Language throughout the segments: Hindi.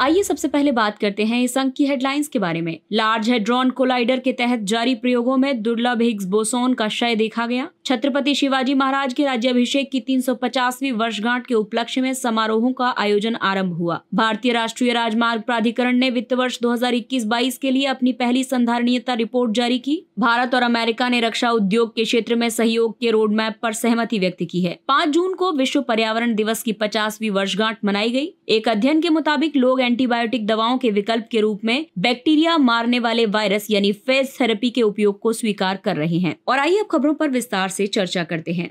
आइए सबसे पहले बात करते हैं इस अंक की हेडलाइंस के बारे में लार्ज हेड्रॉन कोलाइडर के तहत जारी प्रयोगों में दुर्लभ हिग्स बोसोन का क्षय देखा गया छत्रपति शिवाजी महाराज के राज्याभिषेक की 350वीं वर्षगांठ के उपलक्ष्य में समारोहों का आयोजन आरंभ हुआ भारतीय राष्ट्रीय राजमार्ग प्राधिकरण ने वित्त वर्ष 2021-22 के लिए अपनी पहली संधारणीयता रिपोर्ट जारी की भारत और अमेरिका ने रक्षा उद्योग के क्षेत्र में सहयोग के रोड मैप आरोप सहमति व्यक्त की है पाँच जून को विश्व पर्यावरण दिवस की पचासवीं वर्षगांठ मनाई गयी एक अध्ययन के मुताबिक लोग एंटीबायोटिक दवाओं के विकल्प के रूप में बैक्टीरिया मारने वाले वायरस यानी फेज थेरेपी के उपयोग को स्वीकार कर रहे हैं और आइए अब खबरों पर विस्तार से चर्चा करते हैं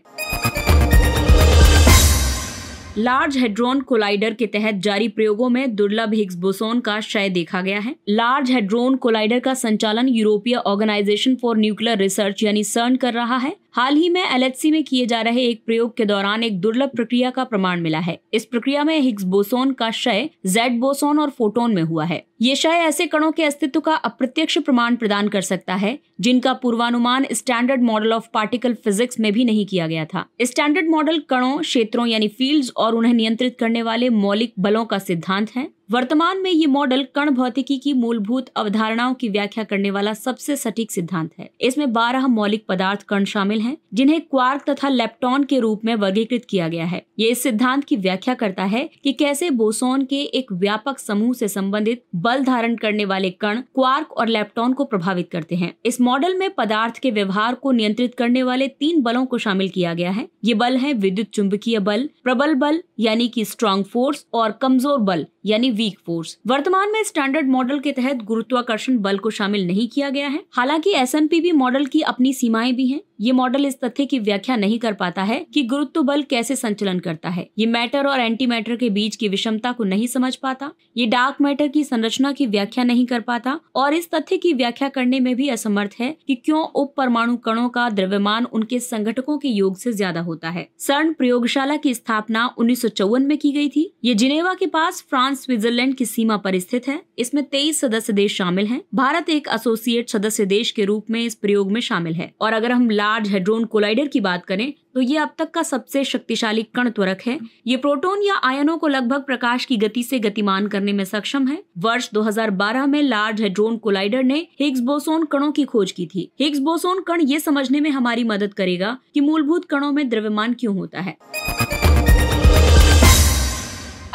लार्ज हेड्रोन कोलाइडर के तहत जारी प्रयोगों में दुर्लभ हिग्स बोसोन का क्षय देखा गया है लार्ज हेड्रोन कोलाइडर का संचालन यूरोपीय ऑर्गेनाइजेशन फॉर न्यूक्लियर रिसर्च यानी सर्न e कर रहा है हाल ही में एलएचसी में किए जा रहे एक प्रयोग के दौरान एक दुर्लभ प्रक्रिया का प्रमाण मिला है इस प्रक्रिया में हिग्स बोसोन का क्षय जेड बोसोन और फोटोन में हुआ है ये क्षय ऐसे कणों के अस्तित्व का अप्रत्यक्ष प्रमाण प्रदान कर सकता है जिनका पूर्वानुमान standard model of particle physics में भी नहीं किया गया था स्टैंडर्ड मॉडल कणों क्षेत्रों यानी फील्ड और उन्हें नियंत्रित करने वाले मौलिक बलों का सिद्धांत है वर्तमान में ये मॉडल कण भौतिकी की मूलभूत अवधारणाओं की व्याख्या करने वाला सबसे सटीक सिद्धांत है इसमें बारह मौलिक पदार्थ कण शामिल हैं, जिन्हें क्वार्क तथा लेप्टॉन के रूप में वर्गीकृत किया गया है ये इस सिद्धांत की व्याख्या करता है कि कैसे बोसोन के एक व्यापक समूह से संबंधित बल धारण करने वाले कण क्वार्क और लेप्टॉन को प्रभावित करते हैं इस मॉडल में पदार्थ के व्यवहार को नियंत्रित करने वाले तीन बलों को शामिल किया गया है ये बल है विद्युत चुंबकीय बल प्रबल बल यानी की स्ट्रॉन्ग फोर्स और कमजोर बल यानी वीक फोर्स वर्तमान में स्टैंडर्ड मॉडल के तहत गुरुत्वाकर्षण बल को शामिल नहीं किया गया है हालांकि एस एम मॉडल की अपनी सीमाएं भी हैं ये मॉडल इस तथ्य की व्याख्या नहीं कर पाता है कि गुरुत्व बल कैसे संचलन करता है ये मैटर और एंटी मैटर के बीच की विषमता को नहीं समझ पाता ये डार्क मैटर की संरचना की व्याख्या नहीं कर पाता और इस तथ्य की व्याख्या करने में भी असमर्थ है कि क्यों उप परमाणु कणों का द्रव्यमान उनके संगठकों के योग से ज्यादा होता है सर्ण प्रयोगशाला की स्थापना उन्नीस में की गई थी ये जिनेवा के पास फ्रांस स्विट्जरलैंड की सीमा पर स्थित है इसमें तेईस सदस्य देश शामिल है भारत एक एसोसिएट सदस्य देश के रूप में इस प्रयोग में शामिल है और अगर हम लार्ज हेड्रोन कोलाइडर की बात करें तो ये अब तक का सबसे शक्तिशाली कण त्वरक है ये प्रोटोन या आयनों को लगभग प्रकाश की गति से गतिमान करने में सक्षम है वर्ष 2012 में लार्ज हेड्रोन कोलाइडर ने हिग्स बोसोन कणों की खोज की थी हिग्स बोसोन कण ये समझने में हमारी मदद करेगा कि मूलभूत कणों में द्रव्यमान क्यों होता है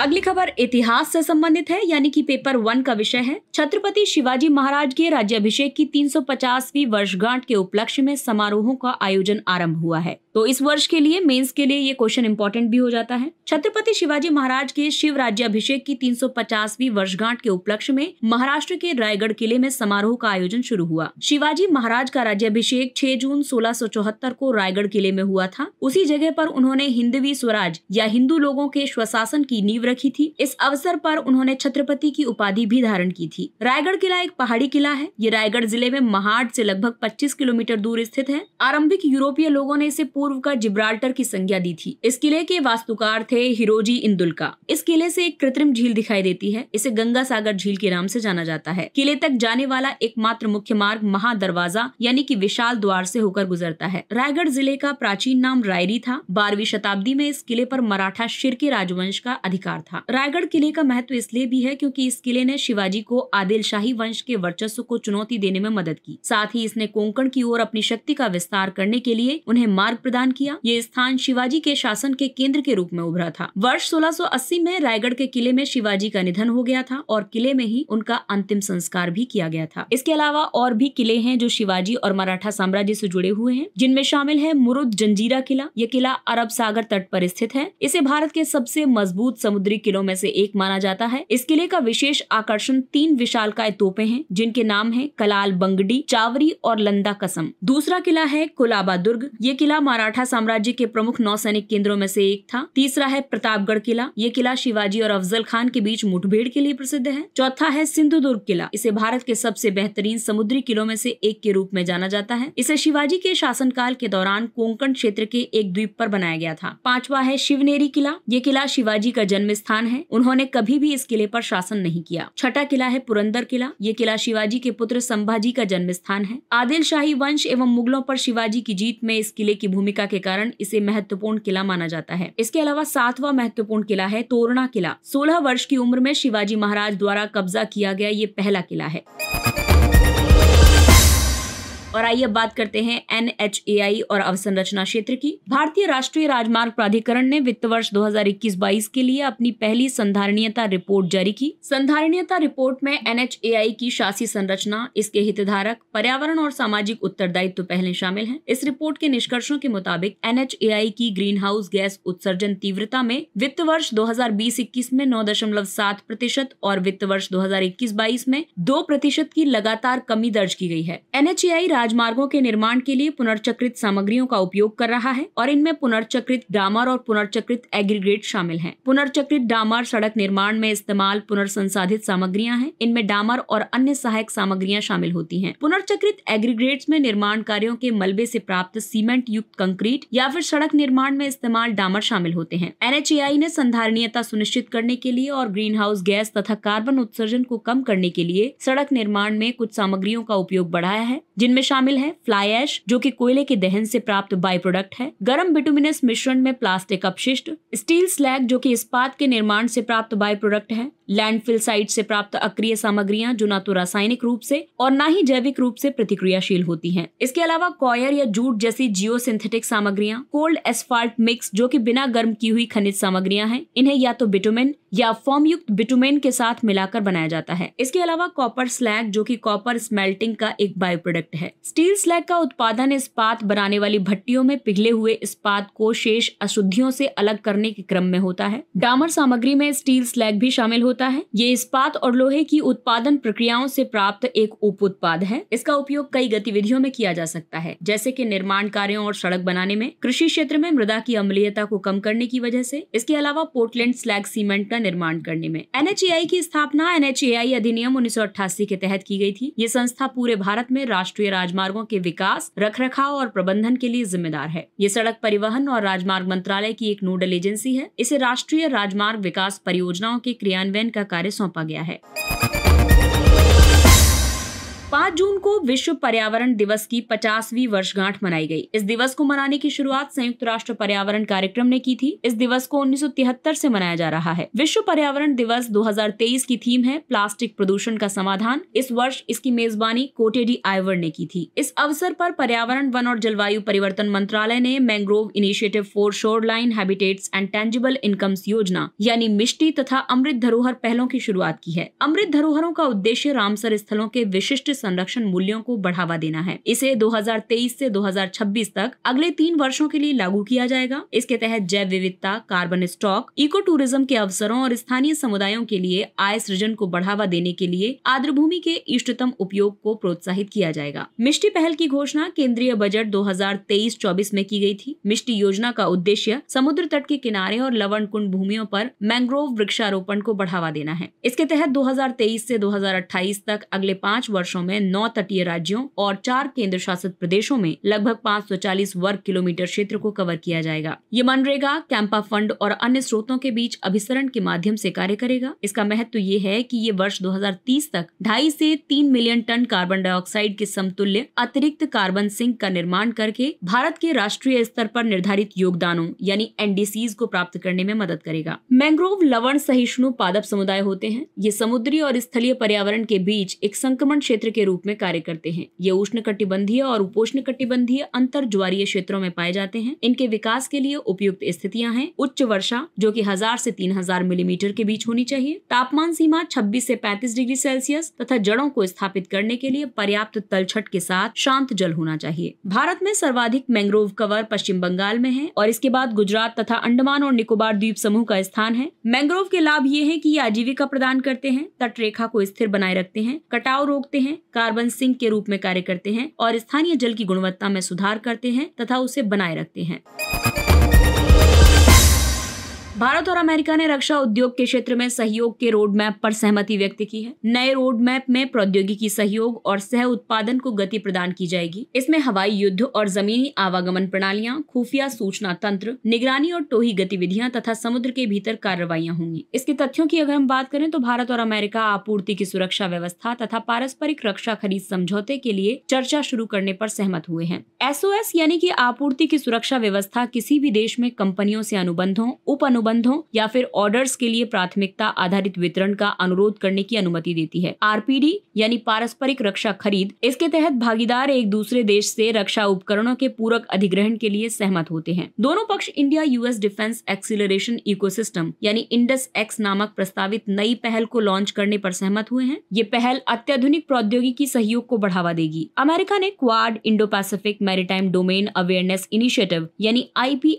अगली खबर इतिहास से संबंधित है यानी कि पेपर वन का विषय है छत्रपति शिवाजी महाराज के अभिषेक की 350वीं वर्षगांठ के उपलक्ष्य में समारोहों का आयोजन आरंभ हुआ है तो इस वर्ष के लिए मेंस के लिए ये क्वेश्चन इंपॉर्टेंट भी हो जाता है छत्रपति शिवाजी महाराज के शिव अभिषेक की 350वीं वर्षगांठ के उपलक्ष्य में महाराष्ट्र के रायगढ़ किले में समारोह का आयोजन शुरू हुआ शिवाजी महाराज का अभिषेक 6 जून सोलह को रायगढ़ किले में हुआ था उसी जगह पर उन्होंने हिंदवी स्वराज या हिंदू लोगों के स्वशासन की नींव रखी थी इस अवसर पर उन्होंने छत्रपति की उपाधि भी धारण की थी रायगढ़ किला एक पहाड़ी किला है ये रायगढ़ जिले में महाड से लगभग पच्चीस किलोमीटर दूर स्थित है आरंभिक यूरोपीय लोगों ने इसे पूर्व का जिब्राल्टर की संज्ञा दी थी इस किले के वास्तुकार थे हिरोजी का इस किले से एक कृत्रिम झील दिखाई देती है इसे गंगा सागर झील के नाम से जाना जाता है किले तक जाने वाला एकमात्र मुख्य मार्ग महा दरवाजा यानी की विशाल द्वार से होकर गुजरता है रायगढ़ जिले का प्राचीन नाम रायरी था बारहवीं शताब्दी में इस किले पर मराठा शिर के राजवंश का अधिकार था रायगढ़ किले का महत्व इसलिए भी है क्योंकि इस किले ने शिवाजी को आदिल शाही वंश के वर्चस्व को चुनौती देने में मदद की साथ ही इसने कोंकण की ओर अपनी शक्ति का विस्तार करने के लिए उन्हें मार्ग प्रदान किया ये स्थान शिवाजी के शासन के केंद्र के रूप में उभरा था वर्ष 1680 में रायगढ़ के किले में शिवाजी का निधन हो गया था और किले में ही उनका अंतिम संस्कार भी किया गया था इसके अलावा और भी किले हैं जो शिवाजी और मराठा साम्राज्य से जुड़े हुए हैं जिनमें शामिल है मुरुद जंजीरा किला ये किला अरब सागर तट पर स्थित है इसे भारत के सबसे मजबूत समुद्री किलों में से एक माना जाता है इस किले का विशेष आकर्षण तीन विशालकाय तोपे हैं जिनके नाम है कलाल बंगडी चावरी और लंदा कसम दूसरा किला है कोलाबा दुर्ग ये किला मराठा साम्राज्य के प्रमुख नौ सैनिक केंद्रों में से एक था तीसरा है प्रतापगढ़ किला ये किला शिवाजी और अफजल खान के बीच मुठभेड़ के लिए प्रसिद्ध है चौथा है दुर्ग किला इसे भारत के सबसे बेहतरीन समुद्री किलों में से एक के रूप में जाना जाता है इसे शिवाजी के शासनकाल के दौरान कोंकण क्षेत्र के एक द्वीप पर बनाया गया था पांचवा है शिवनेरी किला ये किला शिवाजी का जन्म स्थान है उन्होंने कभी भी इस किले पर शासन नहीं किया छठा किला है पुरंदर किला ये किला शिवाजी के पुत्र संभाजी का जन्म स्थान है आदिल शाही वंश एवं मुगलों पर शिवाजी की जीत में इस किले की भूमि भूमिका के कारण इसे महत्वपूर्ण किला माना जाता है इसके अलावा सातवां महत्वपूर्ण किला है तोरणा किला सोलह वर्ष की उम्र में शिवाजी महाराज द्वारा कब्जा किया गया ये पहला किला है और आइए अब बात करते हैं एन और अवसंरचना क्षेत्र की भारतीय राष्ट्रीय राजमार्ग प्राधिकरण ने वित्त वर्ष 2021-22 के लिए अपनी पहली संधारणीयता रिपोर्ट जारी की संधारणीयता रिपोर्ट में एन की शासी संरचना इसके हितधारक पर्यावरण और सामाजिक उत्तरदायित्व पहले शामिल है इस रिपोर्ट के निष्कर्षों के मुताबिक एन की ग्रीन हाउस गैस उत्सर्जन तीव्रता में वित्त वर्ष दो 21 में सात प्रतिशत और वित्त वर्ष दो 22 में दो प्रतिशत की लगातार कमी दर्ज की गई है एन राजमार्गों के निर्माण के लिए पुनर्चक्रित सामग्रियों का उपयोग कर रहा है और इनमें पुनर्चक्रित डामर और पुनर्चक्रित एग्रीग्रेट शामिल हैं। पुनर्चक्रित डामर सड़क निर्माण में इस्तेमाल पुनर्संसाधित सामग्रियां हैं इनमें डामर और अन्य सहायक सामग्रियां शामिल होती हैं। पुनर्चक्रित एग्रीगेट्स में निर्माण कार्यों के मलबे से प्राप्त सीमेंट युक्त कंक्रीट या फिर सड़क निर्माण में इस्तेमाल डामर शामिल होते हैं एन ने संधारणीयता सुनिश्चित करने के लिए और ग्रीन हाउस गैस तथा कार्बन उत्सर्जन को कम करने के लिए सड़क निर्माण में कुछ सामग्रियों का उपयोग बढ़ाया है जिनमें शामिल है फ्लाई एश जो कि कोयले के दहन से प्राप्त बाई प्रोडक्ट है गर्म बिटुमिनस मिश्रण में प्लास्टिक अपशिष्ट स्टील स्लैग जो कि इस्पात के निर्माण से प्राप्त बाई प्रोडक्ट है लैंडफिल साइट से प्राप्त अक्रिय सामग्रियां जो न तो रासायनिक रूप से और न ही जैविक रूप से प्रतिक्रियाशील होती हैं। इसके अलावा कॉयर या जूट जैसी जियो सिंथेटिक सामग्रियां कोल्ड एसफाल्ट मिक्स जो कि बिना गर्म की हुई खनिज सामग्रियां हैं इन्हें या तो बिटुमेन या फॉर्मयुक्त बिटुमेन के साथ मिलाकर बनाया जाता है इसके अलावा कॉपर स्लैग जो कि कॉपर स्मेल्टिंग का एक बायो प्रोडक्ट है स्टील स्लैग का उत्पादन इस्पात बनाने वाली भट्टियों में पिघले हुए इस्पात को शेष अशुद्धियों से अलग करने के क्रम में होता है डामर सामग्री में स्टील स्लैग भी शामिल होता होता है ये इस्पात और लोहे की उत्पादन प्रक्रियाओं से प्राप्त एक उप उत्पाद है इसका उपयोग कई गतिविधियों में किया जा सकता है जैसे कि निर्माण कार्यों और सड़क बनाने में कृषि क्षेत्र में मृदा की अम्लीयता को कम करने की वजह से इसके अलावा पोर्टलैंड स्लैग सीमेंट का निर्माण करने में एन की स्थापना एन अधिनियम उन्नीस के तहत की गई थी ये संस्था पूरे भारत में राष्ट्रीय राजमार्गों के विकास रख रखाव और प्रबंधन के लिए जिम्मेदार है ये सड़क परिवहन और राजमार्ग मंत्रालय की एक नोडल एजेंसी है इसे राष्ट्रीय राजमार्ग विकास परियोजनाओं के क्रियान्वयन का कार्य सौंपा गया है पाँच जून को विश्व पर्यावरण दिवस की पचासवीं वर्षगांठ मनाई गई इस दिवस को मनाने की शुरुआत संयुक्त राष्ट्र पर्यावरण कार्यक्रम ने की थी इस दिवस को उन्नीस से मनाया जा रहा है विश्व पर्यावरण दिवस 2023 की थीम है प्लास्टिक प्रदूषण का समाधान इस वर्ष इसकी मेजबानी कोटेडी आइवर ने की थी इस अवसर पर पर्यावरण वन और जलवायु परिवर्तन मंत्रालय ने mangrove initiative for shore line habitats and tangible income योजना यानी मिष्टी तथा अमृत धरोहर पहलों की शुरुआत की है अमृत धरोहरों का उद्देश्य रामसर स्थलों के विशिष्ट संरक्षण मूल्यों को बढ़ावा देना है इसे 2023 से 2026 तक अगले तीन वर्षों के लिए लागू किया जाएगा इसके तहत जैव विविधता कार्बन स्टॉक इको टूरिज्म के अवसरों और स्थानीय समुदायों के लिए आय सृजन को बढ़ावा देने के लिए आर्द्रभूमि के इष्टतम उपयोग को प्रोत्साहित किया जाएगा मिष्टी पहल की घोषणा केंद्रीय बजट 2023-24 में की गई थी मिष्टी योजना का उद्देश्य समुद्र तट के किनारे और लवण कुंड भूमियों पर मैंग्रोव वृक्षारोपण को बढ़ावा देना है इसके तहत 2023 से 2028 तक अगले पाँच वर्षों में में नौ तटीय राज्यों और चार केंद्र शासित प्रदेशों में लगभग 540 वर्ग किलोमीटर क्षेत्र को कवर किया जाएगा ये मनरेगा कैंपा फंड और अन्य स्रोतों के बीच अभिसरण के माध्यम से कार्य करेगा इसका महत्व ये है कि ये वर्ष 2030 तक ढाई से तीन मिलियन टन कार्बन डाइऑक्साइड के समतुल्य अतिरिक्त कार्बन सिंक का निर्माण करके भारत के राष्ट्रीय स्तर पर निर्धारित योगदानों यानी एनडीसीज को प्राप्त करने में मदद करेगा मैंग्रोव लवण सहिष्णु पादप समुदाय होते हैं ये समुद्री और स्थलीय पर्यावरण के बीच एक संक्रमण क्षेत्र के के रूप में कार्य करते हैं ये उष्ण कटिबंधीय और उपोष्ण कटिबंधीय अंतर ज्वारीय क्षेत्रों में पाए जाते हैं इनके विकास के लिए उपयुक्त स्थितियाँ हैं उच्च वर्षा जो की हजार ऐसी तीन हजार मिलीमीटर के बीच होनी चाहिए तापमान सीमा छब्बीस ऐसी पैंतीस डिग्री सेल्सियस तथा जड़ों को स्थापित करने के लिए पर्याप्त तलछट के साथ शांत जल होना चाहिए भारत में सर्वाधिक मैंग्रोव कवर पश्चिम बंगाल में है और इसके बाद गुजरात तथा अंडमान और निकोबार द्वीप समूह का स्थान है मैंग्रोव के लाभ ये है की ये आजीविका प्रदान करते हैं तटरेखा को स्थिर बनाए रखते हैं कटाव रोकते हैं कार्बन सिंक के रूप में कार्य करते हैं और स्थानीय जल की गुणवत्ता में सुधार करते हैं तथा उसे बनाए रखते हैं भारत और अमेरिका ने रक्षा उद्योग के क्षेत्र में सहयोग के रोड मैप पर सहमति व्यक्त की है नए रोड मैप में प्रौद्योगिकी सहयोग और सह उत्पादन को गति प्रदान की जाएगी इसमें हवाई युद्ध और जमीनी आवागमन प्रणालियां खुफिया सूचना तंत्र निगरानी और टोही गतिविधियां तथा समुद्र के भीतर कार्रवाइयां होंगी इसके तथ्यों की अगर हम बात करें तो भारत और अमेरिका आपूर्ति की सुरक्षा व्यवस्था तथा पारस्परिक रक्षा खरीद समझौते के लिए चर्चा शुरू करने पर सहमत हुए हैं एसओएस यानी कि आपूर्ति की सुरक्षा व्यवस्था किसी भी देश में कंपनियों से अनुबंधों उप अनुबंध अनुबंधों या फिर ऑर्डर्स के लिए प्राथमिकता आधारित वितरण का अनुरोध करने की अनुमति देती है आरपीडी यानी पारस्परिक रक्षा खरीद इसके तहत भागीदार एक दूसरे देश से रक्षा उपकरणों के पूरक अधिग्रहण के लिए सहमत होते हैं दोनों पक्ष India US defence acceleration eco यानी इंडस एक्स नामक प्रस्तावित नई पहल को लॉन्च करने पर सहमत हुए हैं ये पहल अत्याधुनिक प्रौद्योगिकी सहयोग को बढ़ावा देगी अमेरिका ने Quad Indo Pacific maritime domain awareness initiative यानी आई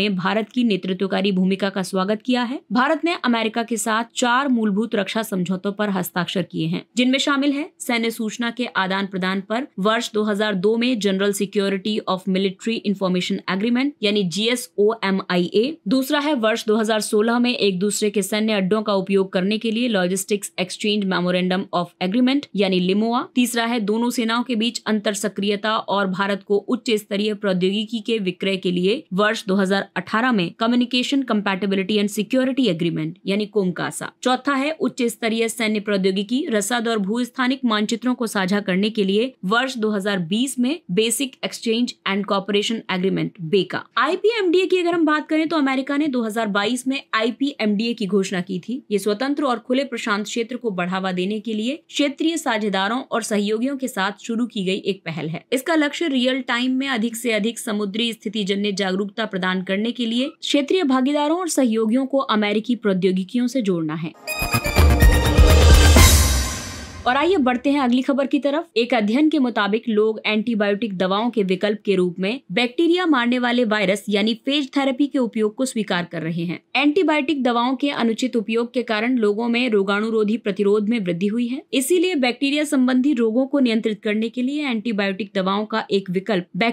में भारत की नेतृत्वकारी भूमिका अमेरिका का स्वागत किया है भारत ने अमेरिका के साथ चार मूलभूत रक्षा समझौतों पर हस्ताक्षर किए हैं जिनमें शामिल है सैन्य सूचना के आदान प्रदान पर वर्ष 2002 में general security of military information agreement यानी जीएसओएमआईए दूसरा है वर्ष दो में एक दूसरे के सैन्य अड्डों का उपयोग करने के लिए logistics exchange memorandum of agreement यानी लिमोआ तीसरा है दोनों सेनाओं के बीच अंतर सक्रियता और भारत को उच्च स्तरीय प्रौद्योगिकी के विक्रय के लिए वर्ष 2018 में communication compat compatibility and security agreement यानी कोमकासा चौथा है उच्च स्तरीय सैन्य प्रौद्योगिकी रसद और भू स्थानिक मानचित्रों को साझा करने के लिए वर्ष 2020 में basic exchange and cooperation agreement BECA आई की अगर हम बात करें तो अमेरिका ने 2022 में आई की घोषणा की थी ये स्वतंत्र और खुले प्रशांत क्षेत्र को बढ़ावा देने के लिए क्षेत्रीय साझेदारों और सहयोगियों के साथ शुरू की गई एक पहल है इसका लक्ष्य रियल टाइम में अधिक से अधिक समुद्री स्थिति जन्य जागरूकता प्रदान करने के लिए क्षेत्रीय भागीदारों और सहयोगियों को अमेरिकी प्रौद्योगिकियों से जोड़ना है और आइए बढ़ते हैं अगली खबर की तरफ एक अध्ययन के मुताबिक लोग एंटीबायोटिक दवाओं के विकल्प के रूप में बैक्टीरिया मारने वाले वायरस यानी फेज थेरेपी के उपयोग को स्वीकार कर रहे हैं एंटीबायोटिक दवाओं के अनुचित उपयोग के कारण लोगों में रोगाणुरोधी प्रतिरोध में वृद्धि हुई है इसीलिए बैक्टीरिया संबंधी रोगों को नियंत्रित करने के लिए एंटीबायोटिक दवाओं का एक विकल्प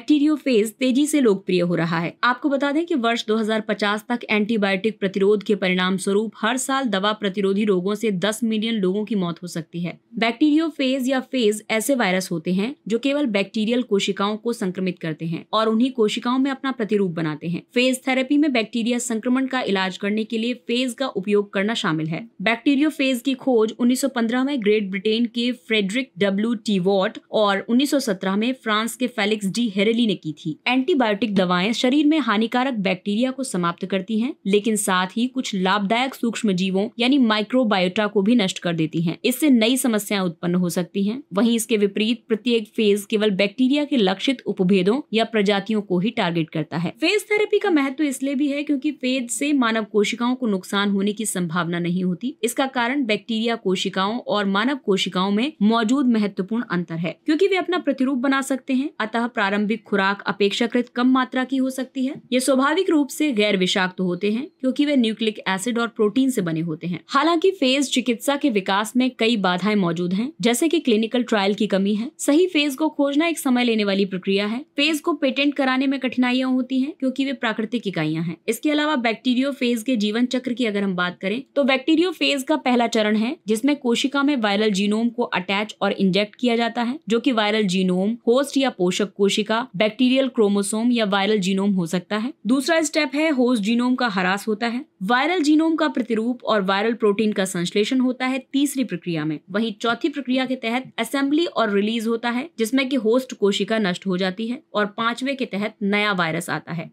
फेज तेजी से लोकप्रिय हो रहा है आपको बता दें कि वर्ष 2050 तक एंटीबायोटिक प्रतिरोध के परिणाम स्वरूप हर साल दवा प्रतिरोधी रोगों से 10 मिलियन लोगों की मौत हो सकती है बैक्टीरियोफेज या फेज ऐसे वायरस होते हैं जो केवल बैक्टीरियल कोशिकाओं को संक्रमित करते हैं और उन्हीं कोशिकाओं में अपना प्रतिरूप बनाते हैं फेज थेरेपी में बैक्टीरिया संक्रमण का इलाज करने के लिए फेज का उपयोग करना शामिल है बैक्टीरियोफेज की खोज 1915 में ग्रेट ब्रिटेन के फ्रेडरिक डब्ल्यू वॉट और 1917 में फ्रांस के फेलिक्स डी हेरेली ने की थी एंटीबायोटिक दवाएं शरीर में हानिकारक बैक्टीरिया को समाप्त करती हैं लेकिन साथ ही कुछ लाभदायक सूक्ष्म जीवों यानी माइक्रोबायोटा को भी नष्ट कर देती हैं इससे नई समस्या समस्याएं उत्पन्न हो सकती हैं वहीं इसके विपरीत प्रत्येक फेज केवल बैक्टीरिया के लक्षित उपभेदों या प्रजातियों को ही टारगेट करता है फेज थेरेपी का महत्व इसलिए भी है क्योंकि फेज से मानव कोशिकाओं को नुकसान होने की संभावना नहीं होती इसका कारण बैक्टीरिया कोशिकाओं और मानव कोशिकाओं में मौजूद महत्वपूर्ण अंतर है क्योंकि वे अपना प्रतिरूप बना सकते हैं अतः प्रारंभिक खुराक अपेक्षाकृत कम मात्रा की हो सकती है ये स्वाभाविक रूप से गैर विषाक्त तो होते हैं क्योंकि वे न्यूक्लिक एसिड और प्रोटीन से बने होते हैं हालांकि फेज चिकित्सा के विकास में कई बाधाएं मौजूद मौजूद हैं जैसे कि क्लिनिकल ट्रायल की कमी है सही फेज को खोजना एक समय लेने वाली प्रक्रिया है फेज को पेटेंट कराने में कठिनाइयां होती हैं क्योंकि वे प्राकृतिक इकाइयां हैं इसके अलावा बैक्टीरियो फेज के जीवन चक्र की अगर हम बात करें तो बैक्टीरियो फेज का पहला चरण है जिसमें कोशिका में वायरल जीनोम को अटैच और इंजेक्ट किया जाता है जो की वायरल जीनोम होस्ट या पोषक कोशिका बैक्टीरियल क्रोमोसोम या वायरल जीनोम हो सकता है दूसरा स्टेप है होस्ट जीनोम का हरास होता है वायरल जीनोम का प्रतिरूप और वायरल प्रोटीन का संश्लेषण होता है तीसरी प्रक्रिया में वही चौथा चौथी प्रक्रिया के तहत असेंबली और रिलीज होता है जिसमें कि होस्ट कोशिका नष्ट हो जाती है और पांचवे के तहत नया वायरस आता है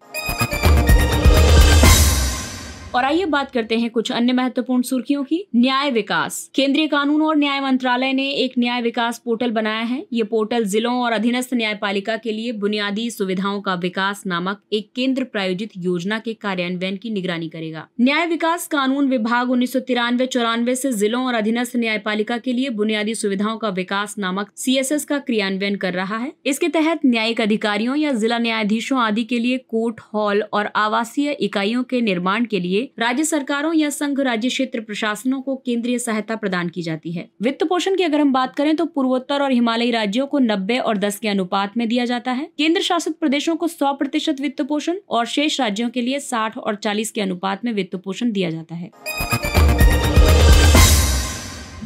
और आइए बात करते हैं कुछ अन्य महत्वपूर्ण सुर्खियों की न्याय विकास केंद्रीय कानून और न्याय मंत्रालय ने एक न्याय विकास पोर्टल बनाया है ये पोर्टल जिलों और अधीनस्थ न्यायपालिका के लिए बुनियादी सुविधाओं का विकास नामक एक केंद्र प्रायोजित योजना के कार्यान्वयन की निगरानी करेगा न्याय विकास कानून विभाग उन्नीस सौ तिरानवे चौरानवे ऐसी जिलों और अधीनस्थ न्यायपालिका के लिए बुनियादी सुविधाओं का विकास नामक सी का क्रियान्वयन कर रहा है इसके तहत न्यायिक अधिकारियों या जिला न्यायाधीशों आदि के लिए कोर्ट हॉल और आवासीय इकाइयों के निर्माण के लिए लिए राज्य सरकारों या संघ राज्य क्षेत्र प्रशासनों को केंद्रीय सहायता प्रदान की जाती है वित्त पोषण की अगर हम बात करें तो पूर्वोत्तर और हिमालयी राज्यों को नब्बे और दस के अनुपात में दिया जाता है केंद्र शासित प्रदेशों को सौ प्रतिशत वित्त पोषण और शेष राज्यों के लिए साठ और चालीस के अनुपात में वित्त पोषण दिया जाता है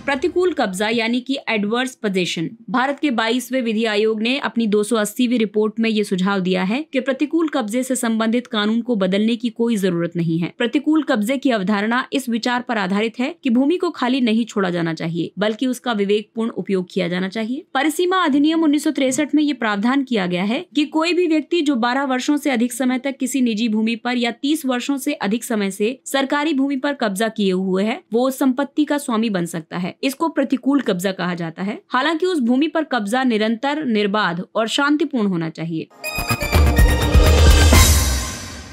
प्रतिकूल कब्जा यानी कि एडवर्स पोजेशन भारत के 22वें विधि आयोग ने अपनी 280वीं रिपोर्ट में ये सुझाव दिया है कि प्रतिकूल कब्जे से संबंधित कानून को बदलने की कोई जरूरत नहीं है प्रतिकूल कब्जे की अवधारणा इस विचार पर आधारित है कि भूमि को खाली नहीं छोड़ा जाना चाहिए बल्कि उसका विवेकपूर्ण उपयोग किया जाना चाहिए परिसीमा अधिनियम उन्नीस में ये प्रावधान किया गया है की कोई भी व्यक्ति जो बारह वर्षो ऐसी अधिक समय तक किसी निजी भूमि आरोप या तीस वर्षो ऐसी अधिक समय ऐसी सरकारी भूमि आरोप कब्जा किए हुए है वो संपत्ति का स्वामी बन सकता है इसको प्रतिकूल कब्जा कहा जाता है हालांकि उस भूमि पर कब्जा निरंतर निर्बाध और शांतिपूर्ण होना चाहिए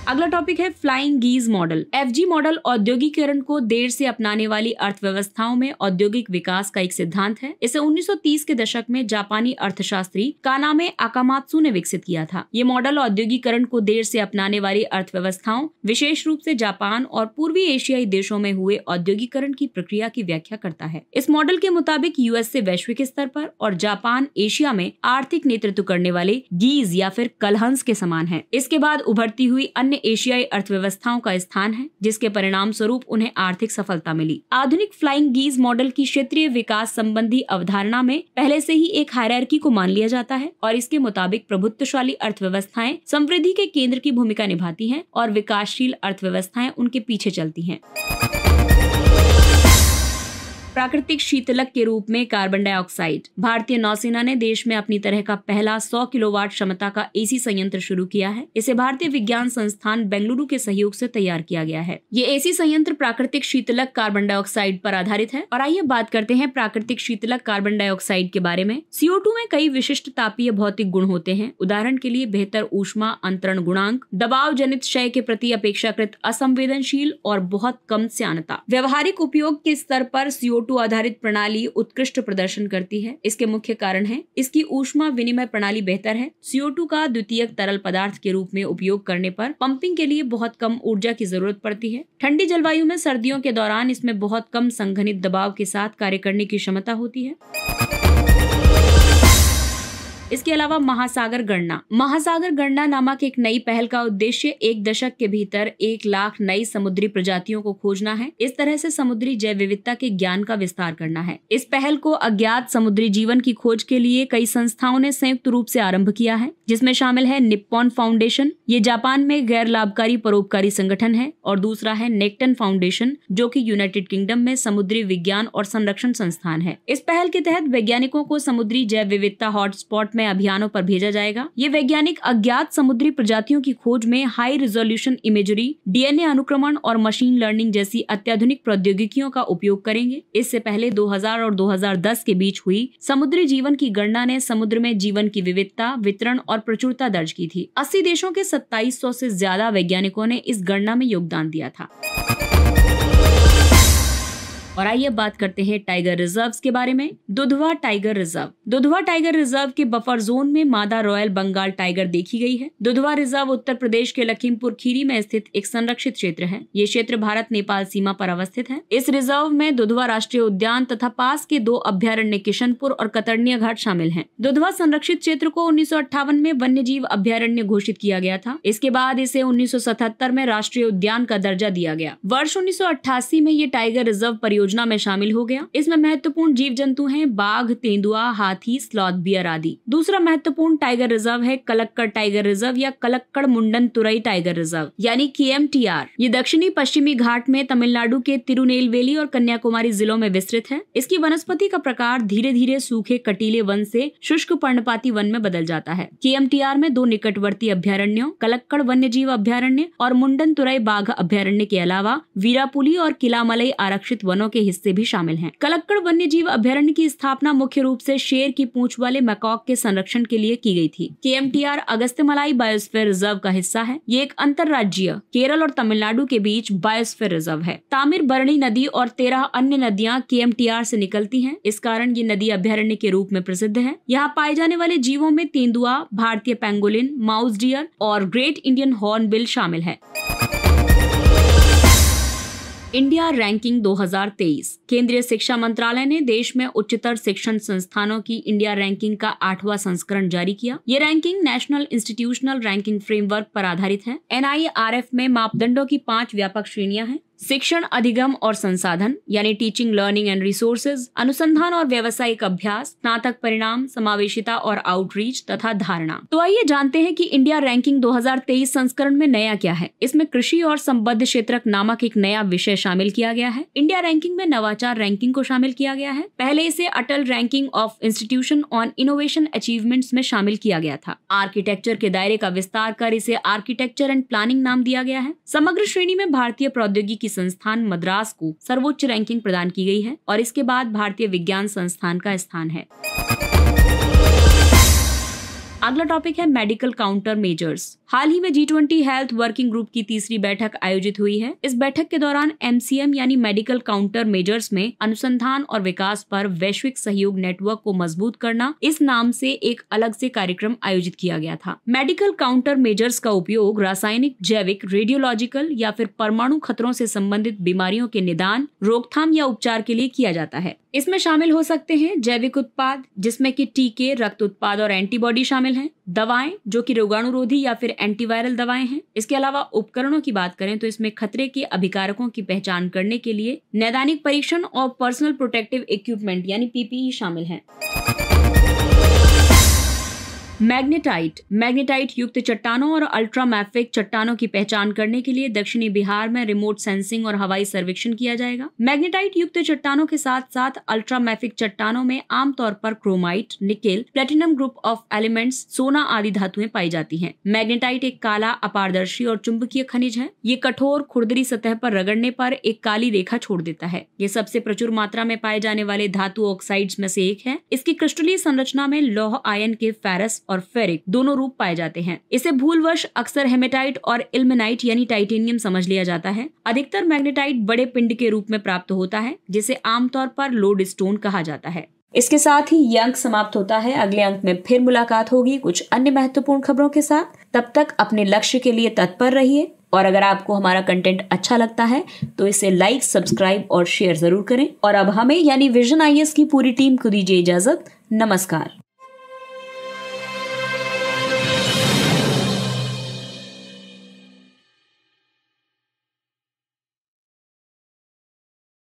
अगला टॉपिक है flying geese model F model औद्योगिकरण को देर से अपनाने वाली अर्थव्यवस्थाओं में औद्योगिक विकास का एक सिद्धांत है इसे 1930 के दशक में जापानी अर्थशास्त्री कानामे अकामात्सु ने विकसित किया था ये मॉडल औद्योगिकरण को देर से अपनाने वाली अर्थव्यवस्थाओं विशेष रूप से जापान और पूर्वी एशियाई देशों में हुए औद्योगिकरण की प्रक्रिया की व्याख्या करता है इस मॉडल के मुताबिक यूएस से वैश्विक स्तर पर और जापान एशिया में आर्थिक नेतृत्व करने वाले गीज या फिर कलहंस के समान है इसके बाद उभरती हुई अन्य अन्य एशियाई अर्थव्यवस्थाओं का स्थान है जिसके परिणाम स्वरूप उन्हें आर्थिक सफलता मिली आधुनिक फ्लाइंग गीज मॉडल की क्षेत्रीय विकास संबंधी अवधारणा में पहले से ही एक हायरकी को मान लिया जाता है और इसके मुताबिक प्रभुत्वशाली अर्थव्यवस्थाएं समृद्धि के केंद्र की भूमिका निभाती हैं और विकासशील अर्थव्यवस्थाएं उनके पीछे चलती हैं। प्राकृतिक शीतलक के रूप में कार्बन डाइऑक्साइड भारतीय नौसेना ने देश में अपनी तरह का पहला 100 किलोवाट क्षमता का एसी संयंत्र शुरू किया है इसे भारतीय विज्ञान संस्थान बेंगलुरु के सहयोग से तैयार किया गया है ये एसी संयंत्र प्राकृतिक शीतलक कार्बन डाइऑक्साइड पर आधारित है और आइए बात करते हैं प्राकृतिक शीतलक कार्बन डाइऑक्साइड के बारे में सीओ में कई विशिष्ट तापीय भौतिक गुण होते हैं उदाहरण के लिए बेहतर ऊष्मा अंतरण गुणांक दबाव जनित क्षय के प्रति अपेक्षाकृत असंवेदनशील और बहुत कम स्यानता व्यवहारिक उपयोग के स्तर पर सीओ टू आधारित प्रणाली उत्कृष्ट प्रदर्शन करती है इसके मुख्य कारण है इसकी ऊष्मा विनिमय प्रणाली बेहतर है CO2 का द्वितीय तरल पदार्थ के रूप में उपयोग करने पर पंपिंग के लिए बहुत कम ऊर्जा की जरूरत पड़ती है ठंडी जलवायु में सर्दियों के दौरान इसमें बहुत कम संघनित दबाव के साथ कार्य करने की क्षमता होती है इसके अलावा महासागर गणना महासागर गणना नामक एक नई पहल का उद्देश्य एक दशक के भीतर एक लाख नई समुद्री प्रजातियों को खोजना है इस तरह से समुद्री जैव विविधता के ज्ञान का विस्तार करना है इस पहल को अज्ञात समुद्री जीवन की खोज के लिए कई संस्थाओं ने संयुक्त रूप से आरंभ किया है जिसमें शामिल है निप्पॉन फाउंडेशन ये जापान में गैर लाभकारी परोपकारी संगठन है और दूसरा है नेक्टन फाउंडेशन जो की यूनाइटेड किंगडम में समुद्री विज्ञान और संरक्षण संस्थान है इस पहल के तहत वैज्ञानिकों को समुद्री जैव विविधता हॉटस्पॉट में में अभियानों पर भेजा जाएगा ये वैज्ञानिक अज्ञात समुद्री प्रजातियों की खोज में हाई रिजोल्यूशन इमेजरी डीएनए अनुक्रमण और मशीन लर्निंग जैसी अत्याधुनिक प्रौद्योगिकियों का उपयोग करेंगे इससे पहले 2000 और 2010 के बीच हुई समुद्री जीवन की गणना ने समुद्र में जीवन की विविधता वितरण और प्रचुरता दर्ज की थी अस्सी देशों के सत्ताईस से ज्यादा वैज्ञानिकों ने इस गणना में योगदान दिया था और आइए बात करते हैं टाइगर रिजर्व्स के बारे में Dudhwa tiger reserve Dudhwa tiger reserve के बफर जोन में मादा रॉयल बंगाल टाइगर देखी गई है दुधवा रिजर्व उत्तर प्रदेश के लखीमपुर खीरी में स्थित एक संरक्षित क्षेत्र है ये क्षेत्र भारत नेपाल सीमा पर अवस्थित है इस रिजर्व में दुधवा राष्ट्रीय उद्यान तथा पास के दो अभ्यारण्य किशनपुर और कतरनिया घाट शामिल है दुधवा संरक्षित क्षेत्र को उन्नीस में वन्य जीव अभ्यारण्य घोषित किया गया था इसके बाद इसे उन्नीस में राष्ट्रीय उद्यान का दर्जा दिया गया वर्ष उन्नीस में ये टाइगर रिजर्व परियोजना परियोजना में शामिल हो गया इसमें महत्वपूर्ण जीव जंतु है बाघ तेंदुआ हाथी स्लॉथ बियर आदि दूसरा महत्वपूर्ण टाइगर रिजर्व है कलक्कड़ टाइगर रिजर्व या कलक्कड़ मुंडन तुरई टाइगर रिजर्व यानी के ये दक्षिणी पश्चिमी घाट में तमिलनाडु के तिरुनेलवेली और कन्याकुमारी जिलों में विस्तृत है इसकी वनस्पति का प्रकार धीरे धीरे सूखे कटीले वन से शुष्क पर्णपाती वन में बदल जाता है के एम टी आर में दो निकटवर्ती अभ्यारण्यों कलक्कड़ वन्य जीव अभ्यारण्य और मुंडन तुरई बाघ अभ्यारण्य के अलावा वीरापुली और किलामलई आरक्षित वनों के हिस्से भी शामिल हैं। कलक्कड़ वन्य जीव अभ्यारण्य की स्थापना मुख्य रूप से शेर की पूंछ वाले मकॉक के संरक्षण के लिए की गई थी के एम टी आर अगस्त मलाई बायोस्फेयर रिजर्व का हिस्सा है ये एक अंतर्राज्यीय केरल और तमिलनाडु के बीच बायोस्फेयर रिजर्व है तामिर बरणी नदी और तेरह अन्य नदियाँ के एम टी आर से निकलती है इस कारण ये नदी अभ्यारण्य के रूप में प्रसिद्ध है यहाँ पाए जाने वाले जीवों में तेंदुआ भारतीय पेंगोलिन माउस डियर और ग्रेट इंडियन हॉर्न बिल शामिल है इंडिया रैंकिंग 2023 केंद्रीय शिक्षा मंत्रालय ने देश में उच्चतर शिक्षण संस्थानों की इंडिया रैंकिंग का आठवां संस्करण जारी किया ये ranking national institutional ranking framework पर आधारित है एन में मापदंडों की पांच व्यापक श्रेणियां हैं शिक्षण अधिगम और संसाधन यानी टीचिंग लर्निंग एंड रिसोर्सेज अनुसंधान और व्यवसायिक अभ्यास स्नातक परिणाम समावेशिता और आउटरीच तथा धारणा तो आइए जानते हैं कि इंडिया रैंकिंग 2023 संस्करण में नया क्या है इसमें कृषि और संबद्ध क्षेत्र नामक एक नया विषय शामिल किया गया है इंडिया रैंकिंग में नवाचार रैंकिंग को शामिल किया गया है पहले इसे Atal ranking of institution on innovation achievements में शामिल किया गया था आर्किटेक्चर के दायरे का विस्तार कर इसे आर्किटेक्चर एंड प्लानिंग नाम दिया गया है समग्र श्रेणी में भारतीय प्रौद्योगिकी संस्थान मद्रास को सर्वोच्च रैंकिंग प्रदान की गई है और इसके बाद भारतीय विज्ञान संस्थान का स्थान है अगला टॉपिक है मेडिकल काउंटर मेजर्स हाल ही में G twenty health working group की तीसरी बैठक आयोजित हुई है इस बैठक के दौरान एमसीएम यानी मेडिकल काउंटर मेजर्स में अनुसंधान और विकास पर वैश्विक सहयोग नेटवर्क को मजबूत करना इस नाम से एक अलग से कार्यक्रम आयोजित किया गया था मेडिकल काउंटर मेजर्स का उपयोग रासायनिक जैविक रेडियोलॉजिकल या फिर परमाणु खतरों से संबंधित बीमारियों के निदान रोकथाम या उपचार के लिए किया जाता है इसमें शामिल हो सकते हैं जैविक उत्पाद जिसमें कि टीके रक्त उत्पाद और एंटीबॉडी शामिल है हैं दवाएं जो कि रोगाणुरोधी या फिर एंटीवायरल दवाएं हैं इसके अलावा उपकरणों की बात करें तो इसमें खतरे के अभिकारकों की पहचान करने के लिए नैदानिक परीक्षण और पर्सनल प्रोटेक्टिव इक्विपमेंट यानी पीपीई e शामिल है मैग्नेटाइट मैग्नेटाइट युक्त चट्टानों और अल्ट्रामैफिक चट्टानों की पहचान करने के लिए दक्षिणी बिहार में रिमोट सेंसिंग और हवाई सर्वेक्षण किया जाएगा मैग्नेटाइट युक्त चट्टानों के साथ साथ अल्ट्रामैफिक चट्टानों में आमतौर पर chromite nickel platinum group of elements सोना आदि धातुएं पाई जाती है मैग्नेटाइट एक काला अपारदर्शी और चुंबकीय खनिज है ये कठोर खुरदरी सतह पर रगड़ने पर एक काली रेखा छोड़ देता है ये सबसे प्रचुर मात्रा में पाए जाने वाले धातु ऑक्साइड्स में से एक है इसकी क्रिस्टलीय संरचना में लौह आयन के फेरस और फेरिक दोनों रूप पाए जाते हैं इसे भूलवश अक्सर हेमेटाइट और इल्मेनाइट यानी टाइटेनियम समझ लिया जाता है अधिकतर मैग्नेटाइट बड़े पिंड के रूप में प्राप्त होता है जिसे आमतौर पर लोड स्टोन कहा जाता है इसके साथ ही ये अंक समाप्त होता है अगले अंक में फिर मुलाकात होगी कुछ अन्य महत्वपूर्ण खबरों के साथ तब तक अपने लक्ष्य के लिए तत्पर रहिए और अगर आपको हमारा कंटेंट अच्छा लगता है तो इसे लाइक सब्सक्राइब और शेयर जरूर करें और अब हमें यानी विजन आई की पूरी टीम को दीजिए इजाजत नमस्कार